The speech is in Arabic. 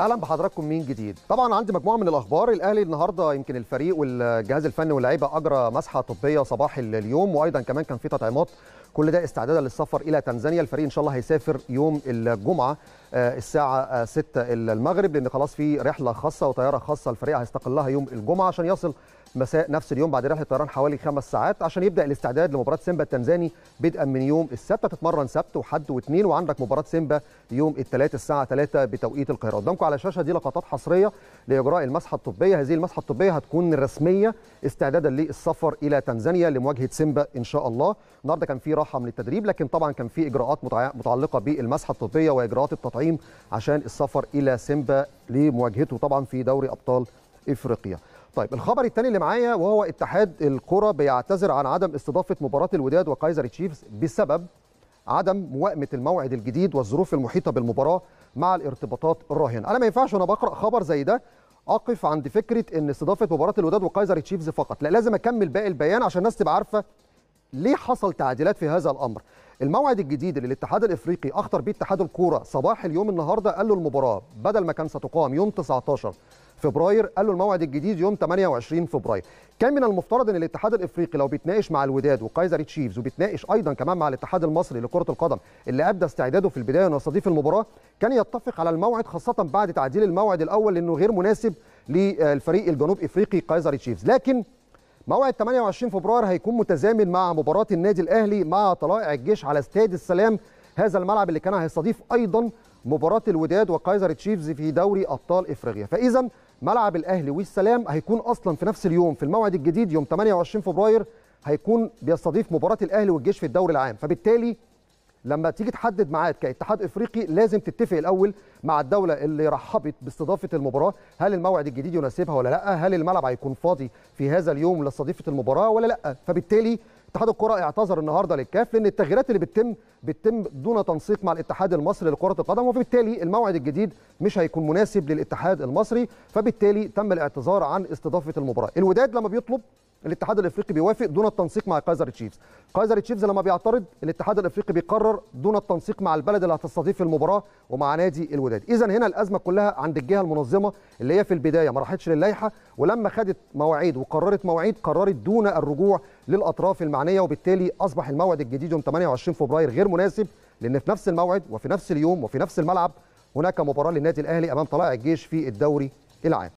اهلا بحضراتكم مين جديد طبعا عندي مجموعه من الاخبار الاهلي النهارده يمكن الفريق والجهاز الفني واللعيبه اجرى مسحه طبيه صباح اليوم وايضا كمان كان في تطعيمات كل ده استعدادا للسفر الى تنزانيا الفريق ان شاء الله هيسافر يوم الجمعه آه، الساعه 6 آه، المغرب لان خلاص في رحله خاصه وطياره خاصه الفريق هيستقلها يوم الجمعه عشان يصل مساء نفس اليوم بعد رحله طيران حوالي خمس ساعات عشان يبدا الاستعداد لمباراه سيمبا التنزاني بدءا من يوم السبت هتتمرن سبت وحد واثنين وعندك مباراه سيمبا يوم الثلاث الساعه 3 بتوقيت القاهره قدامكم على الشاشه دي لقطات حصريه لاجراء المسحه الطبيه هذه المسحه الطبيه هتكون رسميه استعدادا للسفر الى تنزانيا لمواجهه سيمبا ان شاء الله النهارده كان في راحه من التدريب لكن طبعا كان في اجراءات متعلقه بالمسحه الطبيه واجراءات التطعيم عشان السفر الى سيمبا لمواجهته طبعا في دوري ابطال افريقيا طيب الخبر الثاني اللي معايا وهو اتحاد الكره بيعتذر عن عدم استضافه مباراه الوداد وكايزر تشيفز بسبب عدم موائمه الموعد الجديد والظروف المحيطه بالمباراه مع الارتباطات الراهنه انا ما ينفعش وانا بقرا خبر زي ده اقف عند فكره ان استضافه مباراه الوداد وكايزر تشيفز فقط لا لازم اكمل باقي البيان عشان الناس تبقى عارفه ليه حصل تعديلات في هذا الامر الموعد الجديد اللي الاتحاد الافريقي اخطر بيه اتحاد الكوره صباح اليوم النهارده قال له المباراه بدل ما كان ستقام يوم 19 فبراير قال له الموعد الجديد يوم 28 فبراير كان من المفترض ان الاتحاد الافريقي لو بيتناقش مع الوداد وكايزر تشيفز وبيتناقش ايضا كمان مع الاتحاد المصري لكره القدم اللي ابدى استعداده في البدايه انه يستضيف المباراه كان يتفق على الموعد خاصه بعد تعديل الموعد الاول لانه غير مناسب للفريق الجنوب افريقي كايزر تشيفز لكن موعد 28 فبراير هيكون متزامن مع مباراه النادي الاهلي مع طلائع الجيش على استاد السلام هذا الملعب اللي كان هيستضيف ايضا مباراه الوداد وكايزر تشيفز في دوري ابطال افريقيا فاذا ملعب الاهلي والسلام هيكون اصلا في نفس اليوم في الموعد الجديد يوم 28 فبراير هيكون بيستضيف مباراه الاهلي والجيش في الدوري العام فبالتالي لما تيجي تحدد ميعاد كاتحاد افريقي لازم تتفق الاول مع الدوله اللي رحبت باستضافه المباراه هل الموعد الجديد يناسبها ولا لا هل الملعب هيكون فاضي في هذا اليوم لاستضافه المباراه ولا لا فبالتالي اتحاد الكره اعتذر النهارده للكاف لان التغييرات اللي بتتم بتتم دون تنسيق مع الاتحاد المصري لكره القدم وبالتالي الموعد الجديد مش هيكون مناسب للاتحاد المصري فبالتالي تم الاعتذار عن استضافه المباراه الوداد لما بيطلب الاتحاد الافريقي بيوافق دون التنسيق مع كايزر تشيفز كايزر تشيفز لما بيعترض الاتحاد الافريقي بيقرر دون التنسيق مع البلد اللي هتستضيف المباراه ومع نادي الوداد اذا هنا الازمه كلها عند الجهه المنظمه اللي هي في البدايه ما راحتش للائحه ولما خدت مواعيد وقررت مواعيد قررت دون الرجوع للاطراف المعنيه وبالتالي اصبح الموعد الجديد يوم 28 فبراير غير مناسب لان في نفس الموعد وفي نفس اليوم وفي نفس الملعب هناك مباراه للنادي الاهلي امام طلائع الجيش في الدوري العام